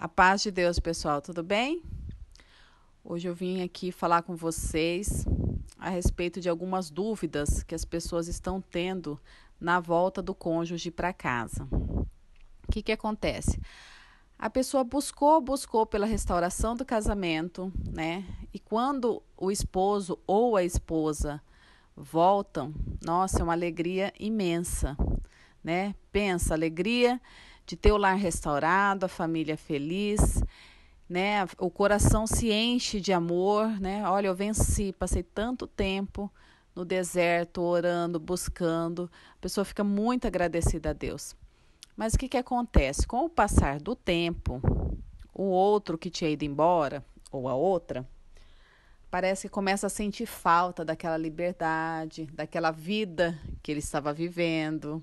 A paz de Deus, pessoal, tudo bem? Hoje eu vim aqui falar com vocês a respeito de algumas dúvidas que as pessoas estão tendo na volta do cônjuge para casa. O que, que acontece? A pessoa buscou, buscou pela restauração do casamento, né? E quando o esposo ou a esposa voltam, nossa, é uma alegria imensa, né? Pensa, alegria de ter o lar restaurado, a família feliz, né? O coração se enche de amor, né? Olha, eu venci, passei tanto tempo no deserto, orando, buscando. A pessoa fica muito agradecida a Deus. Mas o que, que acontece? Com o passar do tempo, o outro que tinha ido embora, ou a outra, parece que começa a sentir falta daquela liberdade, daquela vida que ele estava vivendo,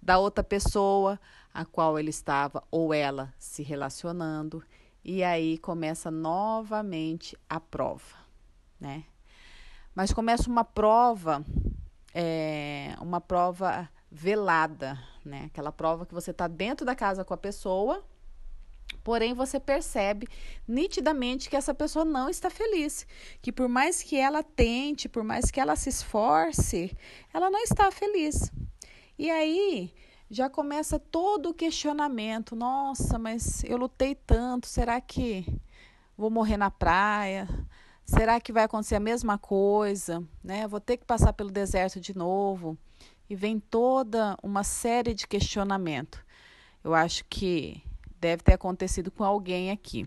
da outra pessoa a qual ele estava ou ela se relacionando, e aí começa novamente a prova, né? Mas começa uma prova, é, uma prova velada, né? Aquela prova que você está dentro da casa com a pessoa Porém, você percebe nitidamente que essa pessoa não está feliz, que por mais que ela tente, por mais que ela se esforce, ela não está feliz. E aí já começa todo o questionamento: nossa, mas eu lutei tanto, será que vou morrer na praia? Será que vai acontecer a mesma coisa? Né? Vou ter que passar pelo deserto de novo? E vem toda uma série de questionamento. Eu acho que deve ter acontecido com alguém aqui.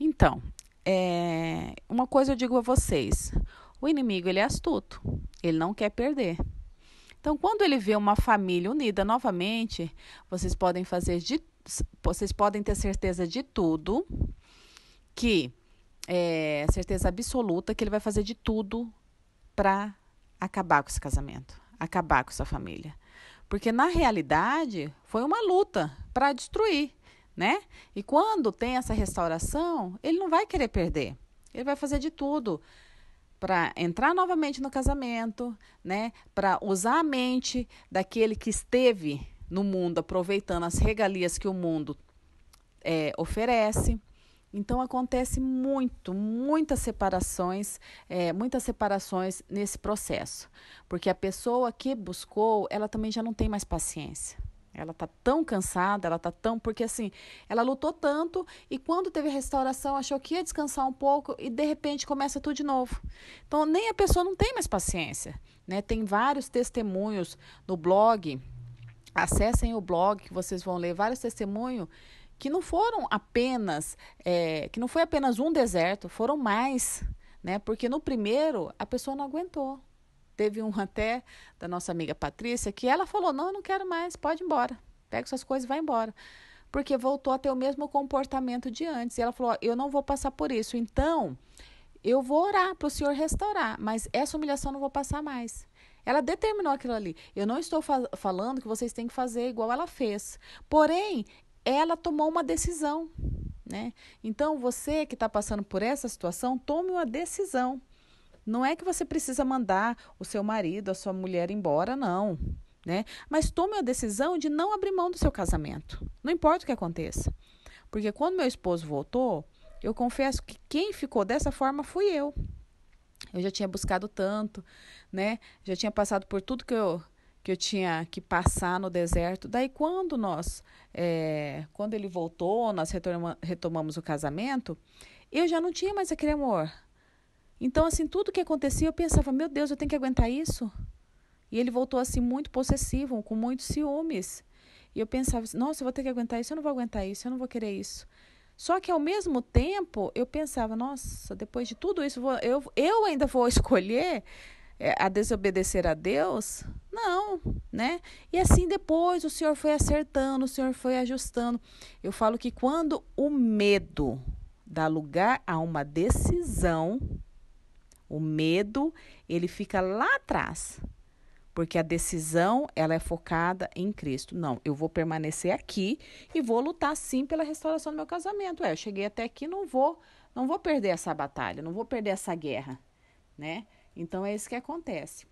Então, é, uma coisa eu digo a vocês: o inimigo ele é astuto, ele não quer perder. Então, quando ele vê uma família unida novamente, vocês podem fazer de, vocês podem ter certeza de tudo, que é, certeza absoluta que ele vai fazer de tudo para acabar com esse casamento, acabar com essa família, porque na realidade foi uma luta para destruir, né? E quando tem essa restauração, ele não vai querer perder. Ele vai fazer de tudo para entrar novamente no casamento, né? Para usar a mente daquele que esteve no mundo aproveitando as regalias que o mundo é, oferece. Então acontece muito, muitas separações, é, muitas separações nesse processo, porque a pessoa que buscou, ela também já não tem mais paciência. Ela tá tão cansada, ela tá tão. Porque assim, ela lutou tanto e quando teve a restauração achou que ia descansar um pouco e de repente começa tudo de novo. Então nem a pessoa não tem mais paciência. Né? Tem vários testemunhos no blog. Acessem o blog que vocês vão ler vários testemunhos que não foram apenas. É, que não foi apenas um deserto, foram mais. Né? Porque no primeiro a pessoa não aguentou. Teve um até da nossa amiga Patrícia que ela falou: Não, eu não quero mais, pode ir embora. Pega suas coisas e vai embora. Porque voltou a ter o mesmo comportamento de antes. E ela falou: Eu não vou passar por isso. Então, eu vou orar para o Senhor restaurar, mas essa humilhação não vou passar mais. Ela determinou aquilo ali. Eu não estou falando que vocês têm que fazer igual ela fez. Porém, ela tomou uma decisão. Né? Então, você que está passando por essa situação, tome uma decisão. Não é que você precisa mandar o seu marido, a sua mulher embora, não. Né? Mas tome a decisão de não abrir mão do seu casamento. Não importa o que aconteça. Porque quando meu esposo voltou, eu confesso que quem ficou dessa forma fui eu. Eu já tinha buscado tanto, né? Já tinha passado por tudo que eu que eu tinha que passar no deserto. Daí quando nós, é, quando ele voltou, nós retoma, retomamos o casamento, eu já não tinha mais aquele amor, então, assim, tudo que acontecia, eu pensava, meu Deus, eu tenho que aguentar isso? E ele voltou, assim, muito possessivo, com muitos ciúmes. E eu pensava, assim, nossa, eu vou ter que aguentar isso, eu não vou aguentar isso, eu não vou querer isso. Só que, ao mesmo tempo, eu pensava, nossa, depois de tudo isso, eu, eu ainda vou escolher eh, a desobedecer a Deus? Não, né? E assim depois o Senhor foi acertando, o Senhor foi ajustando. Eu falo que quando o medo dá lugar a uma decisão, o medo, ele fica lá atrás. Porque a decisão, ela é focada em Cristo. Não, eu vou permanecer aqui e vou lutar sim pela restauração do meu casamento. É, eu cheguei até aqui, não vou, não vou perder essa batalha, não vou perder essa guerra, né? Então é isso que acontece.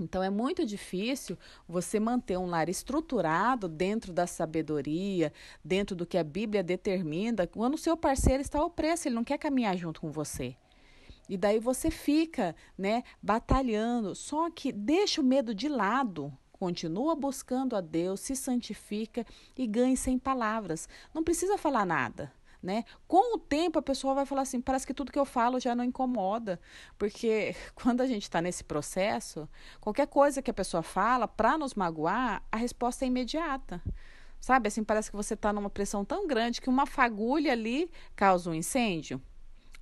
Então é muito difícil você manter um lar estruturado dentro da sabedoria, dentro do que a Bíblia determina, quando o seu parceiro está opresso, ele não quer caminhar junto com você. E daí você fica, né, batalhando. Só que deixa o medo de lado. Continua buscando a Deus, se santifica e ganhe sem palavras. Não precisa falar nada. Né? Com o tempo a pessoa vai falar assim, parece que tudo que eu falo já não incomoda, porque quando a gente está nesse processo, qualquer coisa que a pessoa fala para nos magoar, a resposta é imediata. Sabe, assim, parece que você está numa pressão tão grande que uma fagulha ali causa um incêndio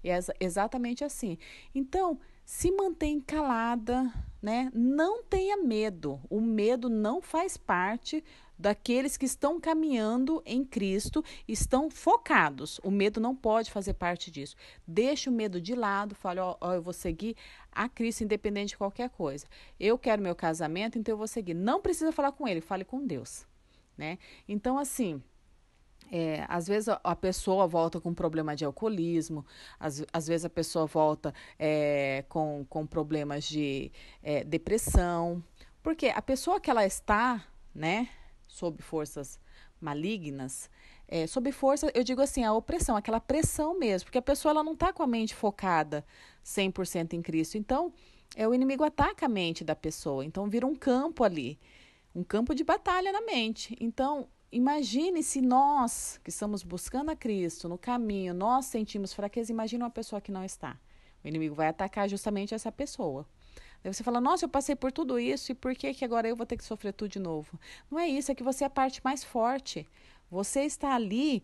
é exatamente assim. Então, se mantém calada, né? Não tenha medo. O medo não faz parte daqueles que estão caminhando em Cristo, estão focados. O medo não pode fazer parte disso. Deixa o medo de lado, fale ó, ó, eu vou seguir a Cristo independente de qualquer coisa. Eu quero meu casamento, então eu vou seguir. Não precisa falar com ele, fale com Deus, né? Então assim, é, às vezes a, pessoa volta com problema de alcoolismo, às, às vezes a pessoa volta é, com, com problemas de é, depressão, porque a pessoa que ela está, né, sob forças malignas, é, sob força, eu digo assim, a opressão, aquela pressão mesmo, porque a pessoa ela não está com a mente focada 100% em Cristo. Então, é o inimigo ataca a mente da pessoa, então vira um campo ali, um campo de batalha na mente. Então, Imagine se nós que estamos buscando a Cristo no caminho, nós sentimos fraqueza, imagine uma pessoa que não está. O inimigo vai atacar justamente essa pessoa. você fala, nossa, eu passei por tudo isso e por que, que agora eu vou ter que sofrer tudo de novo? Não é isso, é que você é a parte mais forte. Você está ali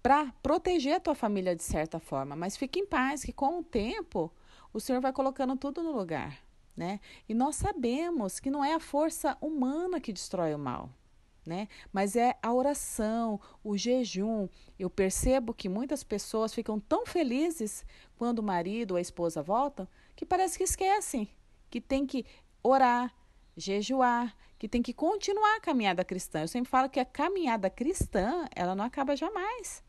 para proteger a tua família de certa forma, mas fique em paz que com o tempo o Senhor vai colocando tudo no lugar, né? E nós sabemos que não é a força humana que destrói o mal né? Mas é a oração, o jejum. Eu percebo que muitas pessoas ficam tão felizes quando o marido ou a esposa voltam que parece que esquecem que tem que orar, jejuar, que tem que continuar a caminhada cristã. Eu sempre falo que a caminhada cristã, ela não acaba jamais,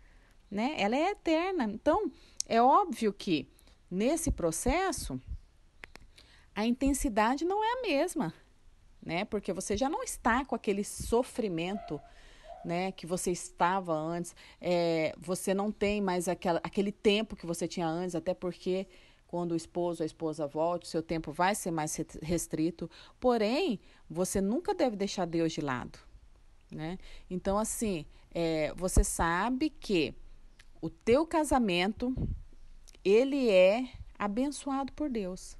né? Ela é eterna. Então, é óbvio que nesse processo a intensidade não é a mesma né? Porque você já não está com aquele sofrimento, né, que você estava antes. É, você não tem mais aquela, aquele tempo que você tinha antes, até porque quando o esposo ou a esposa volta o seu tempo vai ser mais restrito. Porém, você nunca deve deixar Deus de lado, né? Então, assim, é, você sabe que o teu casamento ele é abençoado por Deus.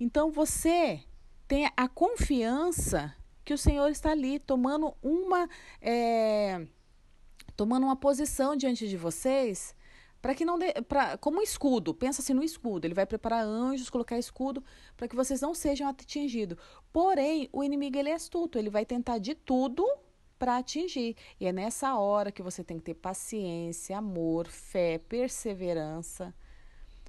Então você tenha a confiança que o Senhor está ali tomando uma é, tomando uma posição diante de vocês para que não dê, pra, como um escudo, pensa assim no escudo, ele vai preparar anjos, colocar escudo para que vocês não sejam atingidos. Porém, o inimigo ele é astuto, ele vai tentar de tudo para atingir. E é nessa hora que você tem que ter paciência, amor, fé, perseverança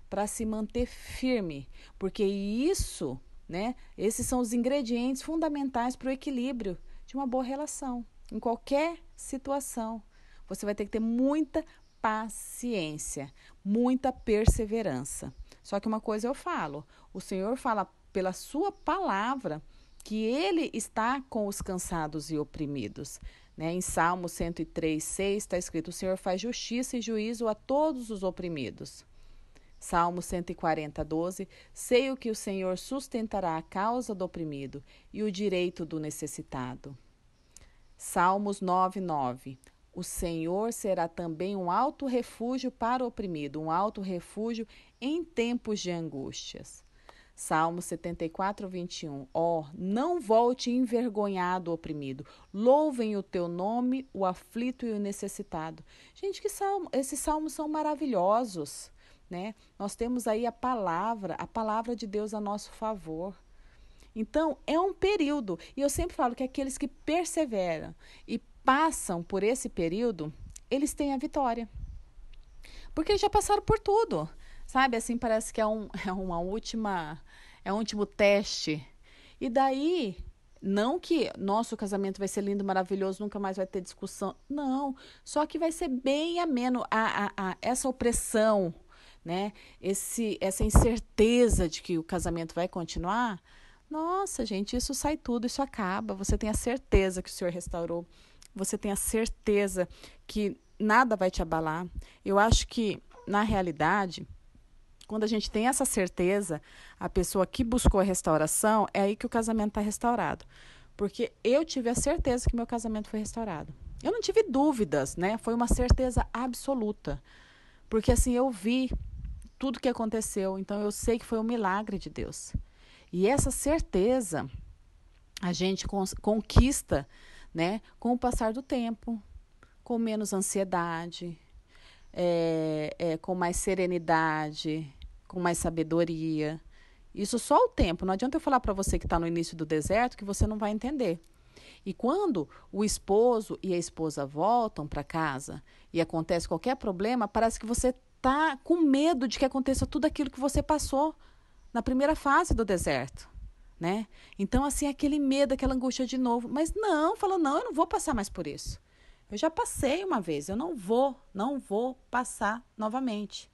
para se manter firme, porque isso né? Esses são os ingredientes fundamentais para o equilíbrio de uma boa relação, em qualquer situação. Você vai ter que ter muita paciência, muita perseverança. Só que uma coisa eu falo: o Senhor fala pela Sua palavra que Ele está com os cansados e oprimidos. Né? Em Salmo 103, 6 está escrito: O Senhor faz justiça e juízo a todos os oprimidos. Salmo 140, 12. Sei o que o Senhor sustentará a causa do oprimido e o direito do necessitado. Salmos 9, 9. O Senhor será também um alto refúgio para o oprimido, um alto refúgio em tempos de angústias. Salmo 74, 21. Ó, oh, não volte envergonhado, oprimido. Louvem o teu nome, o aflito e o necessitado. Gente, que salmo, esses salmos são maravilhosos né? Nós temos aí a palavra, a palavra de Deus a nosso favor. Então, é um período, e eu sempre falo que aqueles que perseveram e passam por esse período, eles têm a vitória. Porque já passaram por tudo. Sabe, assim parece que é, um, é uma última, é um último teste. E daí, não que nosso casamento vai ser lindo, maravilhoso, nunca mais vai ter discussão. Não. Só que vai ser bem ameno a, a, a essa opressão, né? Esse, essa incerteza de que o casamento vai continuar, nossa, gente, isso sai tudo, isso acaba. Você tem a certeza que o Senhor restaurou. Você tem a certeza que nada vai te abalar. Eu acho que, na realidade, quando a gente tem essa certeza, a pessoa que buscou a restauração, é aí que o casamento está restaurado. Porque eu tive a certeza que meu casamento foi restaurado. Eu não tive dúvidas, né? Foi uma certeza absoluta. Porque assim, eu vi tudo que aconteceu. Então eu sei que foi um milagre de Deus. E essa certeza a gente conquista, né, com o passar do tempo, com menos ansiedade, é, é, com mais serenidade, com mais sabedoria. Isso só o tempo. Não adianta eu falar para você que está no início do deserto que você não vai entender. E quando o esposo e a esposa voltam para casa e acontece qualquer problema, parece que você tá com medo de que aconteça tudo aquilo que você passou na primeira fase do deserto, né? Então assim, aquele medo, aquela angústia de novo, mas não, falou não, eu não vou passar mais por isso. Eu já passei uma vez, eu não vou, não vou passar novamente.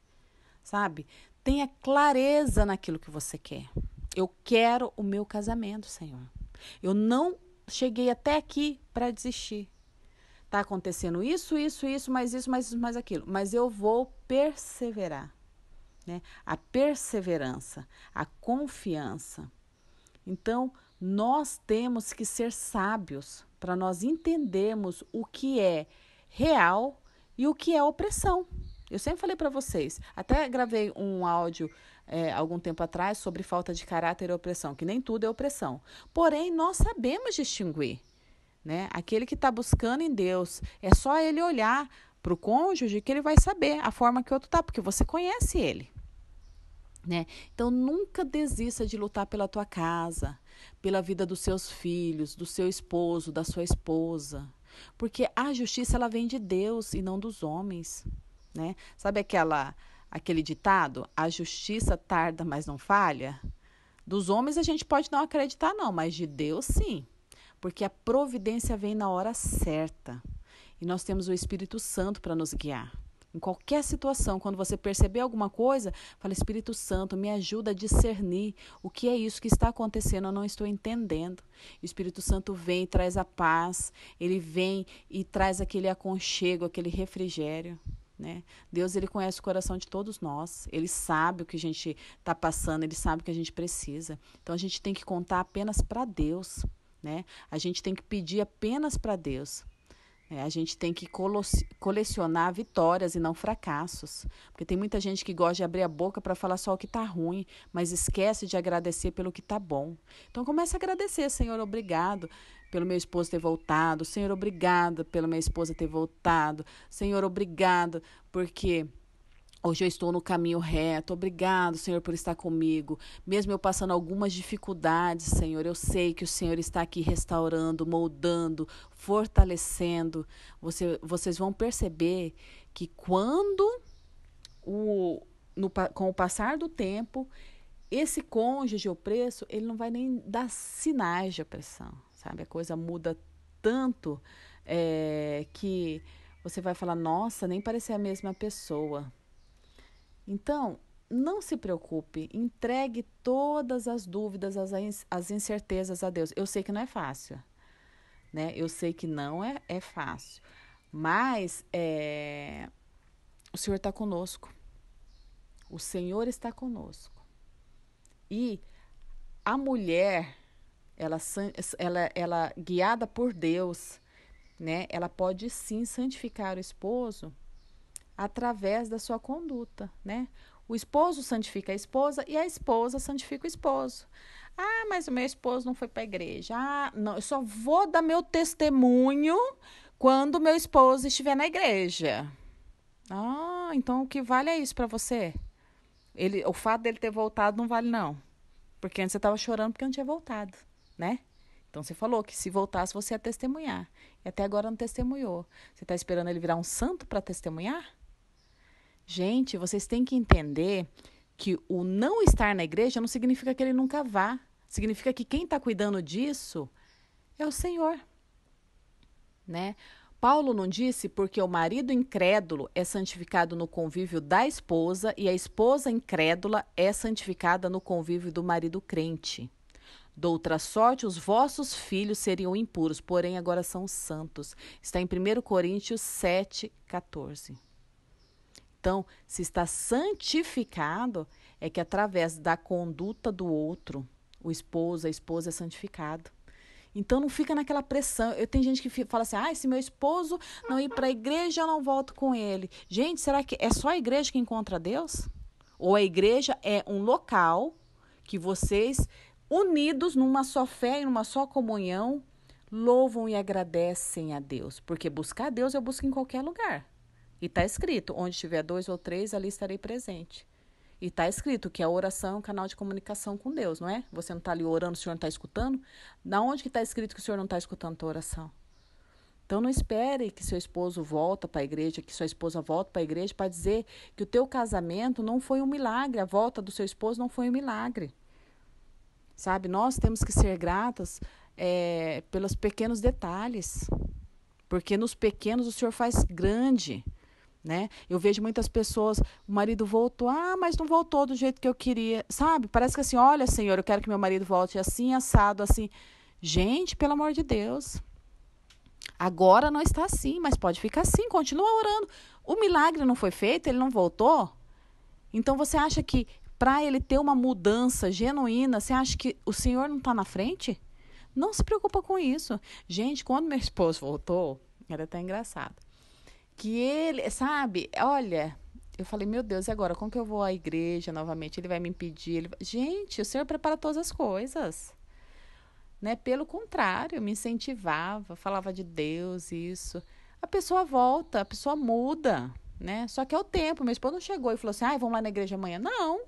Sabe? Tenha clareza naquilo que você quer. Eu quero o meu casamento, Senhor. Eu não cheguei até aqui para desistir está acontecendo isso, isso, isso, mais isso, mais isso, mais aquilo. Mas eu vou perseverar. Né? A perseverança, a confiança. Então, nós temos que ser sábios para nós entendermos o que é real e o que é opressão. Eu sempre falei para vocês, até gravei um áudio é, algum tempo atrás sobre falta de caráter e opressão, que nem tudo é opressão. Porém, nós sabemos distinguir né? Aquele que está buscando em Deus, é só ele olhar para o cônjuge que ele vai saber a forma que o outro está, porque você conhece ele. Né? Então nunca desista de lutar pela tua casa, pela vida dos seus filhos, do seu esposo, da sua esposa, porque a justiça ela vem de Deus e não dos homens, né? Sabe aquela aquele ditado, a justiça tarda, mas não falha? Dos homens a gente pode não acreditar não, mas de Deus sim porque a providência vem na hora certa. E nós temos o Espírito Santo para nos guiar. Em qualquer situação, quando você perceber alguma coisa, fala: Espírito Santo, me ajuda a discernir o que é isso que está acontecendo, eu não estou entendendo. O Espírito Santo vem e traz a paz, ele vem e traz aquele aconchego, aquele refrigério. Né? Deus ele conhece o coração de todos nós, ele sabe o que a gente está passando, ele sabe o que a gente precisa. Então a gente tem que contar apenas para Deus né? A gente tem que pedir apenas para Deus. Né? a gente tem que colecionar vitórias e não fracassos. Porque tem muita gente que gosta de abrir a boca para falar só o que está ruim, mas esquece de agradecer pelo que está bom. Então começa a agradecer, Senhor, obrigado pelo meu esposo ter voltado. Senhor, obrigado pela minha esposa ter voltado. Senhor, obrigado porque Hoje eu estou no caminho reto. Obrigado, Senhor, por estar comigo. Mesmo eu passando algumas dificuldades, Senhor, eu sei que o Senhor está aqui restaurando, moldando, fortalecendo. Você, vocês vão perceber que quando o, no, com o passar do tempo, esse cônjuge opresso, ele não vai nem dar sinais de opressão, sabe? A coisa muda tanto é, que você vai falar, nossa, nem parecer a mesma pessoa. Então, não se preocupe, entregue todas as dúvidas, as, incertezas a Deus. Eu sei que não é fácil, né? Eu sei que não é, é fácil, mas é, o Senhor está conosco. O Senhor está conosco. E a mulher, ela, ela, ela guiada por Deus, né? Ela pode sim santificar o esposo através da sua conduta, né? O esposo santifica a esposa e a esposa santifica o esposo. Ah, mas o meu esposo não foi para a igreja. Ah, não, eu só vou dar meu testemunho quando meu esposo estiver na igreja. Ah, então o que vale é isso para você? Ele, o fato dele ter voltado não vale não, porque antes você estava chorando porque não tinha voltado, né? Então você falou que se voltasse você ia testemunhar. E até agora não testemunhou. Você está esperando ele virar um santo para testemunhar? Gente, vocês têm que entender que o não estar na igreja não significa que ele nunca vá. Significa que quem está cuidando disso é o Senhor. Né? Paulo não disse porque o marido incrédulo é santificado no convívio da esposa e a esposa incrédula é santificada no convívio do marido crente. Doutra sorte, os vossos filhos seriam impuros, porém agora são santos. Está em 1 Coríntios 7, 14. Então, se está santificado, é que através da conduta do outro, o esposo, a esposa é santificado. Então não fica naquela pressão. Eu tenho gente que fala assim: "Ah, se meu esposo não ir para a igreja, eu não volto com ele". Gente, será que é só a igreja que encontra Deus? Ou a igreja é um local que vocês unidos numa só fé e numa só comunhão louvam e agradecem a Deus? Porque buscar Deus eu busco em qualquer lugar. E está escrito: onde tiver dois ou três, ali estarei presente. E está escrito que a oração é um canal de comunicação com Deus, não é? Você não está ali orando, o Senhor não está escutando? Da onde que está escrito que o Senhor não está escutando a tua oração? Então não espere que seu esposo volta para a igreja, que sua esposa volta para a igreja para dizer que o teu casamento não foi um milagre, a volta do seu esposo não foi um milagre. Sabe, nós temos que ser gratas é, pelos pequenos detalhes, porque nos pequenos o Senhor faz grande né? Eu vejo muitas pessoas, o marido voltou, ah, mas não voltou do jeito que eu queria, sabe? Parece que assim, olha, Senhor, eu quero que meu marido volte assim, assado, assim. Gente, pelo amor de Deus. Agora não está assim, mas pode ficar assim, continua orando. O milagre não foi feito, ele não voltou. Então você acha que para ele ter uma mudança genuína, você acha que o Senhor não está na frente? Não se preocupa com isso. Gente, quando meu esposo voltou, era até engraçado que ele, sabe? Olha, eu falei, meu Deus, e agora? Como que eu vou à igreja novamente? Ele vai me impedir? Ele... Gente, o Senhor prepara todas as coisas. Né? Pelo contrário, me incentivava, falava de Deus, isso. A pessoa volta, a pessoa muda, né? Só que é o tempo. Meu esposo não chegou e falou assim, ah, vamos lá na igreja amanhã. Não,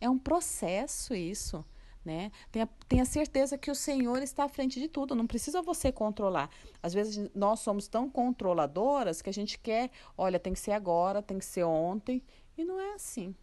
é um processo isso né? Tenha, tenha certeza que o Senhor está à frente de tudo, não precisa você controlar. Às vezes nós somos tão controladoras que a gente quer, olha, tem que ser agora, tem que ser ontem, e não é assim,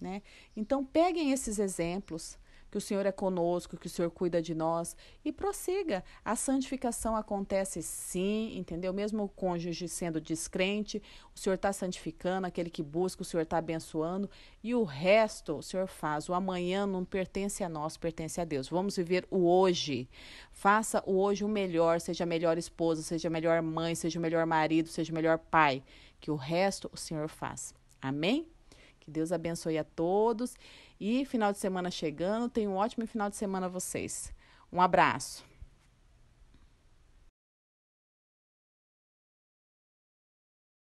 né? Então peguem esses exemplos, que o Senhor é conosco, que o Senhor cuida de nós e prossiga. A santificação acontece sim, entendeu? Mesmo o cônjuge sendo descrente, o Senhor está santificando, aquele que busca, o Senhor está abençoando e o resto o Senhor faz. O amanhã não pertence a nós, pertence a Deus. Vamos viver o hoje. Faça o hoje o melhor, seja a melhor esposa, seja a melhor mãe, seja o melhor marido, seja o melhor pai. Que o resto o Senhor faz. Amém? Que Deus abençoe a todos. E final de semana chegando, tenham um ótimo final de semana a vocês. Um abraço.